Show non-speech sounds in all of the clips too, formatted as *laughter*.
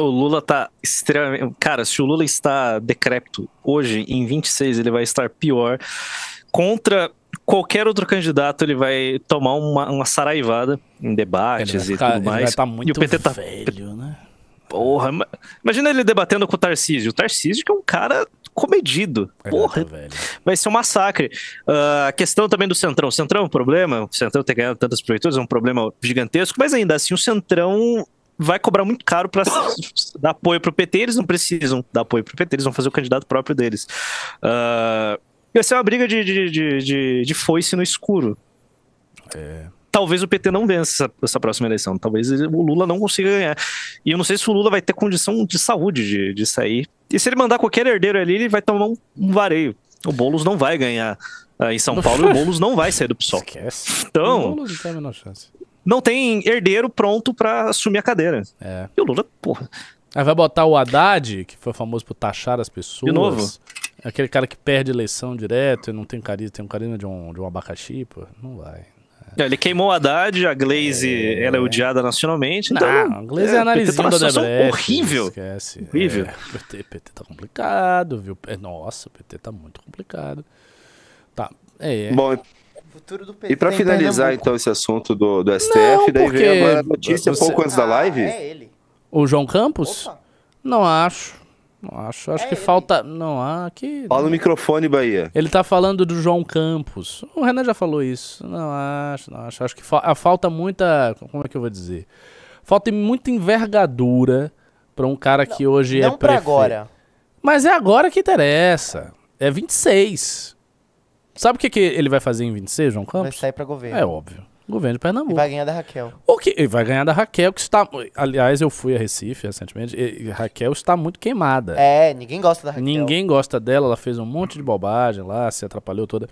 O Lula tá extremamente. Cara, se o Lula está decrépito hoje, em 26, ele vai estar pior. Contra qualquer outro candidato, ele vai tomar uma, uma saraivada em debates e ficar, tudo mais. Ele vai tá muito e o PT tá velho, né? Porra, imagina ele debatendo com o Tarcísio. O Tarcísio que é um cara comedido. Porra, tá velho. vai ser um massacre. Uh, a questão também do Centrão. O Centrão é um problema, o Centrão ter ganhado tantas prefeituras é um problema gigantesco, mas ainda assim o Centrão vai cobrar muito caro para *coughs* dar apoio pro PT. Eles não precisam dar apoio pro PT, eles vão fazer o candidato próprio deles. Uh, vai ser uma briga de, de, de, de, de foice no escuro. É. Talvez o PT não vença essa, essa, próxima eleição. Talvez o Lula não consiga ganhar. E eu não sei se o Lula vai ter condição de saúde de, de sair. E se ele mandar qualquer herdeiro ali, ele vai tomar um, um vareio. O Boulos não vai ganhar uh, em São Paulo e o Boulos não vai sair do *laughs* PSOL. Esquece. Então. O Boulos não tem a menor chance não tem herdeiro pronto para assumir a cadeira. É. E o Lula, porra. Aí vai botar o Haddad, que foi famoso por taxar as pessoas. De novo. Aquele cara que perde eleição direto e não tem carisma, tem um carisma de um, de um abacaxi, pô. Não vai. É. Ele queimou o Haddad, a Glaze é, ela é odiada nacionalmente. Então não, então, a Glaze é, é analisinha tá horrível. Esquece. É, horrível. É, o PT, PT tá complicado, viu? É, nossa, o PT tá muito complicado. Tá, é, é. Bom, Futuro do PT. E para finalizar, então, esse assunto do, do STF, não, daí veio a notícia você... pouco antes da ah, live. é ele. O João Campos? Opa. Não acho. Não acho. Acho é que ele. falta. Não, há ah, que. Fala no microfone, Bahia. Ele tá falando do João Campos. O Renan já falou isso. Não acho, não acho. Acho que fa... Ah, falta muita. Como é que eu vou dizer? Falta muita envergadura para um cara não, que hoje não é. Não pra agora. Mas é agora que interessa. É 26. Sabe o que, que ele vai fazer em 26, João Campos? Vai sair para governo. É óbvio. Governo de Pernambuco. E vai ganhar da Raquel. O que? E vai ganhar da Raquel, que está. Aliás, eu fui a Recife recentemente. E Raquel está muito queimada. É, ninguém gosta da Raquel. Ninguém gosta dela, ela fez um monte de bobagem lá, se atrapalhou toda.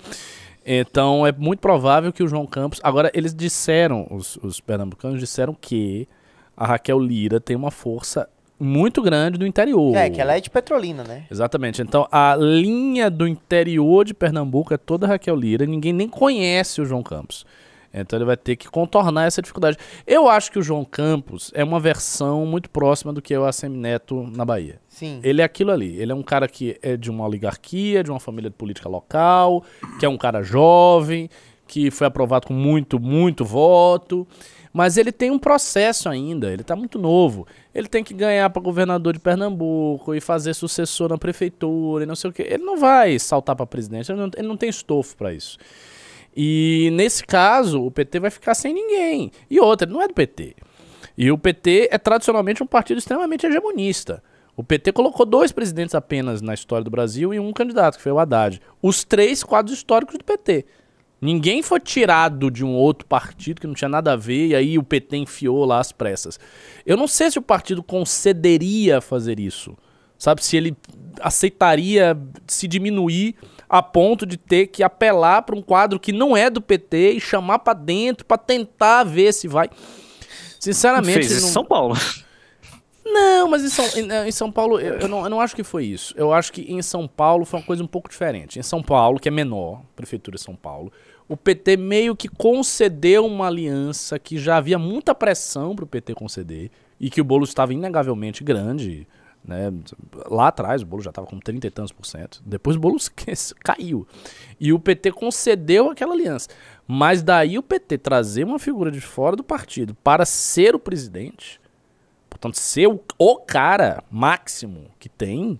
Então é muito provável que o João Campos. Agora, eles disseram, os, os pernambucanos disseram que a Raquel Lira tem uma força muito grande do interior. É, que ela é de Petrolina, né? Exatamente. Então, a linha do interior de Pernambuco é toda Raquel Lira. Ninguém nem conhece o João Campos. Então, ele vai ter que contornar essa dificuldade. Eu acho que o João Campos é uma versão muito próxima do que é o ACM Neto na Bahia. Sim. Ele é aquilo ali. Ele é um cara que é de uma oligarquia, de uma família de política local, que é um cara jovem, que foi aprovado com muito, muito voto mas ele tem um processo ainda, ele está muito novo. Ele tem que ganhar para governador de Pernambuco e fazer sucessor na prefeitura e não sei o quê. Ele não vai saltar para presidente, ele não, ele não tem estofo para isso. E nesse caso, o PT vai ficar sem ninguém. E outra, ele não é do PT. E o PT é tradicionalmente um partido extremamente hegemonista. O PT colocou dois presidentes apenas na história do Brasil e um candidato, que foi o Haddad. Os três quadros históricos do PT. Ninguém foi tirado de um outro partido que não tinha nada a ver, e aí o PT enfiou lá as pressas. Eu não sei se o partido concederia fazer isso. Sabe, se ele aceitaria se diminuir a ponto de ter que apelar para um quadro que não é do PT e chamar para dentro para tentar ver se vai. Sinceramente, fez isso não... São Paulo. Não, mas em São, em, em São Paulo, eu, eu, não, eu não acho que foi isso. Eu acho que em São Paulo foi uma coisa um pouco diferente. Em São Paulo, que é menor, Prefeitura de São Paulo, o PT meio que concedeu uma aliança que já havia muita pressão para o PT conceder e que o bolo estava inegavelmente grande. Né? Lá atrás o bolo já estava com 30 e tantos por cento. Depois o bolo *laughs* caiu. E o PT concedeu aquela aliança. Mas daí o PT trazer uma figura de fora do partido para ser o presidente Portanto, ser o, o cara máximo que tem,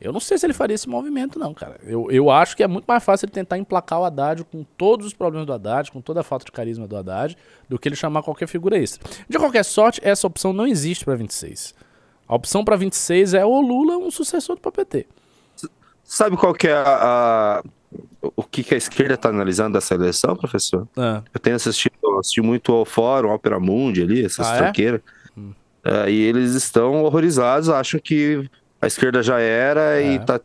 eu não sei se ele faria esse movimento, não, cara. Eu, eu acho que é muito mais fácil ele tentar emplacar o Haddad com todos os problemas do Haddad, com toda a falta de carisma do Haddad, do que ele chamar qualquer figura extra. De qualquer sorte, essa opção não existe para 26. A opção para 26 é o Lula um sucessor do PT. Sabe qual que é a, a o que, que, a esquerda está analisando dessa eleição, professor? É. Eu tenho assistido, muito ao Fórum, ao Opera Mundi ali, essas ah, é? troqueiras. É? É, e eles estão horrorizados, acham que a esquerda já era é. e tá,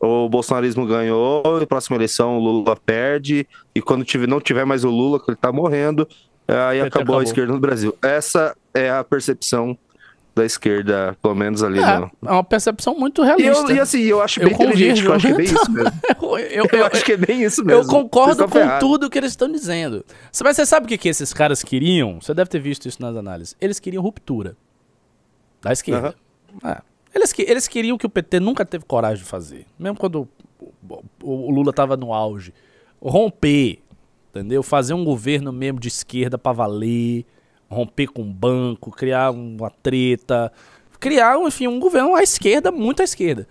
o bolsonarismo ganhou, e próxima eleição o Lula perde, e quando tiver, não tiver mais o Lula, que ele tá morrendo, é, aí acabou, acabou a esquerda no Brasil. Essa é a percepção da esquerda, pelo menos ali. É, no... é uma percepção muito realista. E, eu, e assim, eu acho bem eu inteligente, eu acho que é bem isso mesmo. *laughs* eu, eu, acho que é bem isso mesmo. Eu concordo com errado. tudo que eles estão dizendo. Mas você sabe o que, que esses caras queriam? Você deve ter visto isso nas análises. Eles queriam ruptura da esquerda. Uhum. É. Eles, eles queriam que o PT nunca teve coragem de fazer. Mesmo quando o, o, o Lula estava no auge. Romper, entendeu? Fazer um governo mesmo de esquerda para valer romper com o banco, criar uma treta, criar, enfim, um governo à esquerda, muito à esquerda.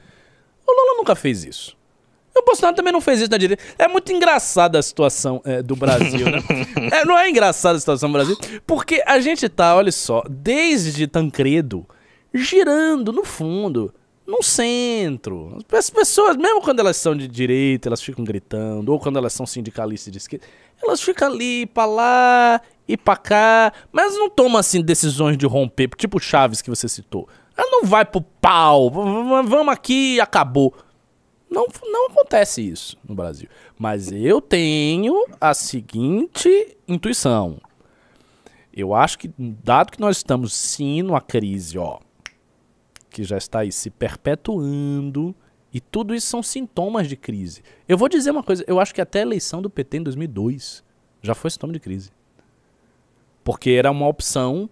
O Lula nunca fez isso. o Bolsonaro também não fez isso na direita. É muito engraçada a situação é, do Brasil, né? *laughs* é, não é engraçada a situação do Brasil, porque a gente tá, olha só, desde Tancredo, girando no fundo, no centro. As pessoas, mesmo quando elas são de direita, elas ficam gritando, ou quando elas são sindicalistas de esquerda, elas ficam ali, pra lá ir pra cá, mas não toma assim decisões de romper, tipo o Chaves que você citou. Ela não vai pro pau, vamos aqui e acabou. Não, não acontece isso no Brasil. Mas eu tenho a seguinte intuição. Eu acho que, dado que nós estamos sim numa crise, ó, que já está aí se perpetuando, e tudo isso são sintomas de crise. Eu vou dizer uma coisa, eu acho que até a eleição do PT em 2002 já foi sintoma de crise porque era uma opção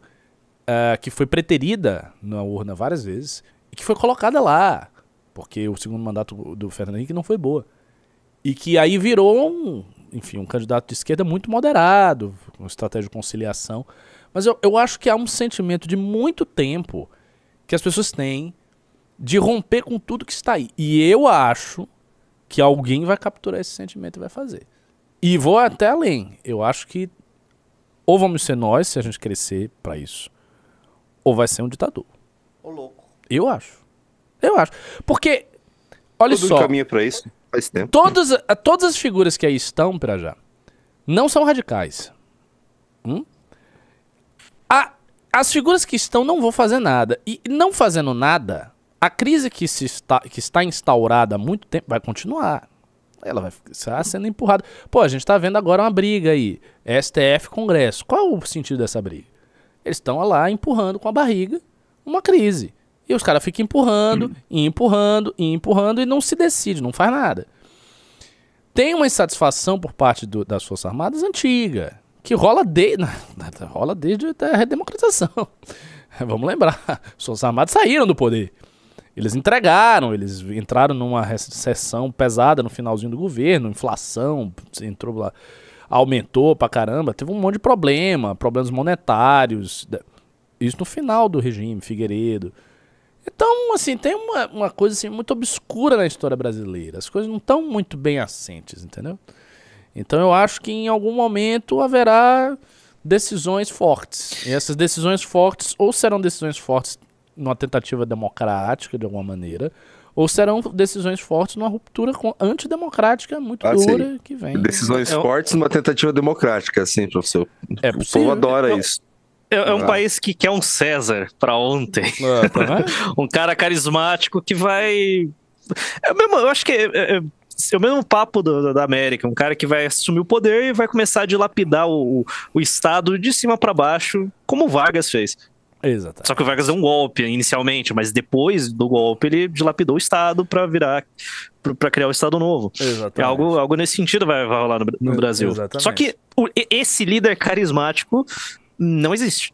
uh, que foi preterida na urna várias vezes e que foi colocada lá, porque o segundo mandato do Fernando Henrique não foi boa. E que aí virou um, enfim, um candidato de esquerda muito moderado, com estratégia de conciliação. Mas eu, eu acho que há um sentimento de muito tempo que as pessoas têm de romper com tudo que está aí. E eu acho que alguém vai capturar esse sentimento e vai fazer. E vou até além. Eu acho que ou vamos ser nós, se a gente crescer para isso, ou vai ser um ditador. Ô, louco. Eu acho. Eu acho. Porque, olha Todo só. Todo caminho é para isso faz tempo. Todas, todas as figuras que aí estão, para já, não são radicais. Hum? A, as figuras que estão não vão fazer nada. E não fazendo nada, a crise que, se está, que está instaurada há muito tempo vai continuar ela vai ficar sendo empurrada. Pô, a gente está vendo agora uma briga aí, é STF Congresso. Qual o sentido dessa briga? Eles estão lá empurrando com a barriga uma crise. E os caras ficam empurrando, hum. e empurrando, e empurrando, e não se decide, não faz nada. Tem uma insatisfação por parte do, das Forças Armadas antiga, que rola, de, *laughs* rola desde a redemocratização. *laughs* Vamos lembrar, as Forças Armadas saíram do poder. Eles entregaram, eles entraram numa recessão pesada no finalzinho do governo, inflação, entrou lá, aumentou pra caramba, teve um monte de problema, problemas monetários. Isso no final do regime, Figueiredo. Então, assim, tem uma, uma coisa assim, muito obscura na história brasileira. As coisas não estão muito bem assentes, entendeu? Então eu acho que em algum momento haverá decisões fortes. E essas decisões fortes ou serão decisões fortes numa tentativa democrática de alguma maneira, ou serão decisões fortes numa ruptura antidemocrática muito ah, dura sim. que vem. Decisões é, fortes numa tentativa democrática, sim, professor. É o possível. povo adora é, isso. É, é um ah. país que quer um César para ontem. Ah, tá *laughs* um cara carismático que vai. É mesmo, eu acho que é, é, é, é o mesmo papo do, da América, um cara que vai assumir o poder e vai começar a dilapidar o, o Estado de cima para baixo, como Vargas fez. Exatamente. Só que o Vargas deu um golpe inicialmente, mas depois do golpe ele dilapidou o Estado para virar para criar o um Estado novo. É exatamente. É algo, algo nesse sentido vai, vai rolar no, no é, Brasil. Exatamente. Só que o, esse líder carismático não existe.